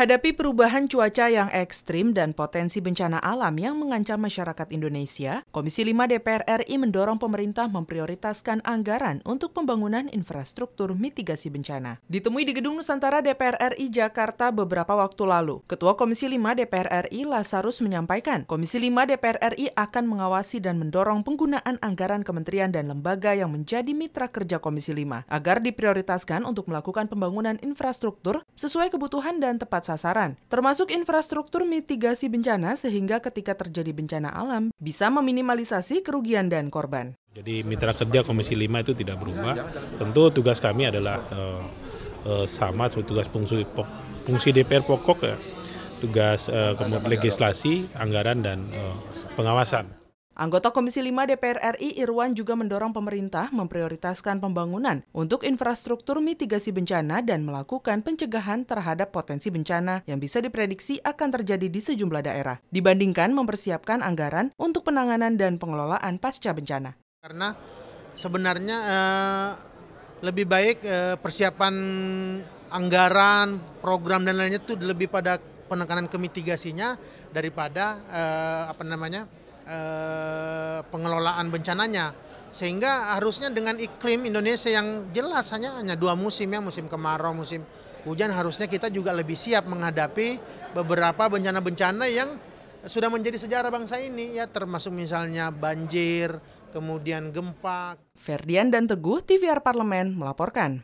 Menghadapi perubahan cuaca yang ekstrim dan potensi bencana alam yang mengancam masyarakat Indonesia, Komisi 5 DPR RI mendorong pemerintah memprioritaskan anggaran untuk pembangunan infrastruktur mitigasi bencana. Ditemui di Gedung Nusantara DPR RI Jakarta beberapa waktu lalu, Ketua Komisi 5 DPR RI Lasarus menyampaikan, Komisi 5 DPR RI akan mengawasi dan mendorong penggunaan anggaran kementerian dan lembaga yang menjadi mitra kerja Komisi 5 agar diprioritaskan untuk melakukan pembangunan infrastruktur sesuai kebutuhan dan tepat sasaran, termasuk infrastruktur mitigasi bencana sehingga ketika terjadi bencana alam bisa meminimalisasi kerugian dan korban. Jadi mitra kerja Komisi 5 itu tidak berubah. Tentu tugas kami adalah uh, uh, sama tugas fungsi, fungsi DPR pokok ya, tugas uh, legislasi, anggaran dan pengawasan. Anggota Komisi 5 DPR RI Irwan juga mendorong pemerintah memprioritaskan pembangunan untuk infrastruktur mitigasi bencana dan melakukan pencegahan terhadap potensi bencana yang bisa diprediksi akan terjadi di sejumlah daerah, dibandingkan mempersiapkan anggaran untuk penanganan dan pengelolaan pasca bencana. Karena sebenarnya eh, lebih baik eh, persiapan anggaran, program dan lainnya itu lebih pada penekanan kemitigasinya daripada eh, apa namanya eh, pengelolaan bencananya sehingga harusnya dengan iklim Indonesia yang jelas hanya hanya dua musim ya musim kemarau musim hujan harusnya kita juga lebih siap menghadapi beberapa bencana-bencana yang sudah menjadi sejarah bangsa ini ya termasuk misalnya banjir kemudian gempa Ferdian dan Teguh TVR Parlemen melaporkan